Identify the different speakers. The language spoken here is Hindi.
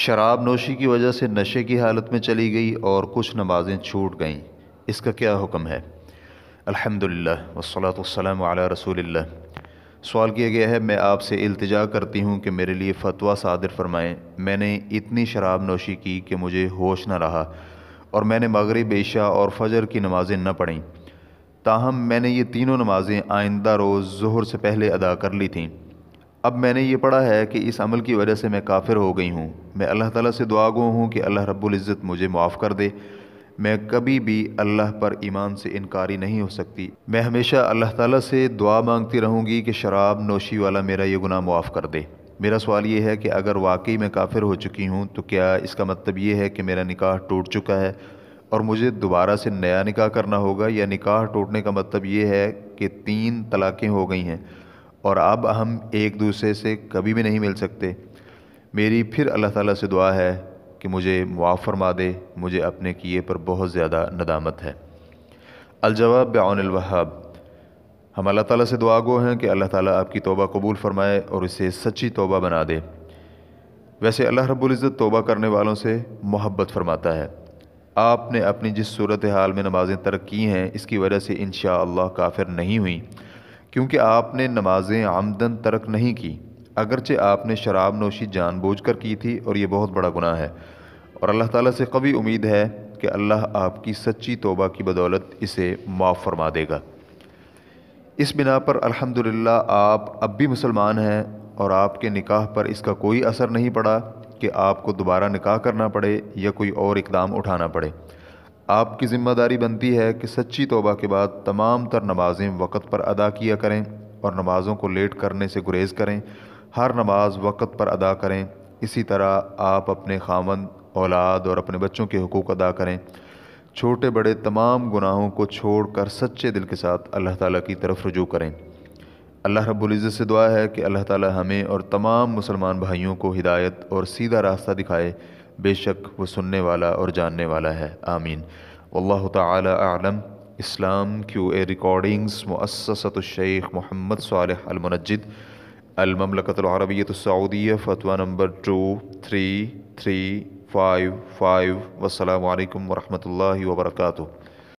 Speaker 1: शराब नोशी की वजह से नशे की हालत में चली गई और कुछ नमाजें छूट गईं इसका क्या हुक्म है अल्हम्दुलिल्लाह वसलात वसलाम अला रसूलिल्लाह सवाल किया गया है मैं आपसे इल्तिजा करती हूँ कि मेरे लिए फ़तवा सादिर फरमाएँ मैंने इतनी शराब नोशी की कि मुझे होश ना रहा और मैंने मगरब ईशा और फजर की नमाज़ें न पढ़ी ताहम मैंने ये तीनों नमाज़ें आइंदा रोज़ जहर से पहले अदा कर ली थीं अब मैंने ये पढ़ा है कि इस अमल की वजह से मैं काफिर हो गई हूँ मैं अल्लाह ताला से दुआ गो हूँ कि अल्लाह रब्बुल इज़्ज़त मुझे माफ़ कर दे मैं कभी भी अल्लाह पर ईमान से इनकारी नहीं हो सकती मैं हमेशा अल्लाह ताला से दुआ मांगती रहूँगी कि शराब नोशी वाला मेरा ये गुनाह माफ़ कर दे मेरा सवाल ये है कि अगर वाकई मैं काफिर हो चुकी हूँ तो क्या इसका मतलब ये है कि मेरा निकाह टूट चुका है और मुझे दोबारा से नया निकाह करना होगा या निकाह टूटने का मतलब ये है कि तीन तलाक़ें हो गई हैं और अब हम एक दूसरे से कभी भी नहीं मिल सकते मेरी फिर अल्लाह ताला से दुआ है कि मुझे मुआफ़ फरमा दे मुझे अपने किए पर बहुत ज़्यादा नदामत है अलजवाब बआनवहाब हम अल्लाह ताला से दुआ गो हैं कि अल्लाह ताला आपकी तोबा कबूल फ़रमाए और इसे सच्ची तोबा बना दे वैसे अल्लाह रब्बुल इज़्ज़त तौबा करने वालों से मोहब्बत फरमाता है आपने अपनी जिस सूरत हाल में नमाज़ें तर्क की हैं इसकी वजह से इन काफिर नहीं हुई क्योंकि आपने नमाजें आमदन तर्क नहीं की अगरचे आपने शराब नोशी जानबूझकर की थी और ये बहुत बड़ा गुनाह है और अल्लाह ताला से कभी उम्मीद है कि अल्लाह आपकी सच्ची तोबा की बदौलत इसे माफ़ फरमा देगा इस बिना पर अल्हम्दुलिल्लाह आप अब भी मुसलमान हैं और आपके निकाह पर इसका कोई असर नहीं पड़ा कि आपको दोबारा निकाह करना पड़े या कोई और इकदाम उठाना पड़े आपकी ज़िम्मेदारी बनती है कि सच्ची तोबा के बाद तमाम तर नमाजें वक़्त पर अदा किया करें और नमाज़ों को लेट करने से गुरेज़ करें हर नमाज वक़्त पर अदा करें इसी तरह आप अपने खामन औलाद और अपने बच्चों के हकूक़ अदा करें छोटे बड़े तमाम गुनाहों को छोड़ कर सच्चे दिल के साथ अल्लाह ताली की तरफ रजू करें अल्लाह रब्ज़त से दुआ है कि अल्लाह ताली हमें और तमाम मुसलमान भाइयों को हिदायत और सीधा रास्ता दिखाए बेशक वो सुनने वाला और जानने वाला है आमीन अल्लाह तलम Islam Q A recordings Sheikh Mohammad सालमनजिद अलममलकतरबियतसऊदिया फ़तवा number two three three five five वालकम वरहमल वर्का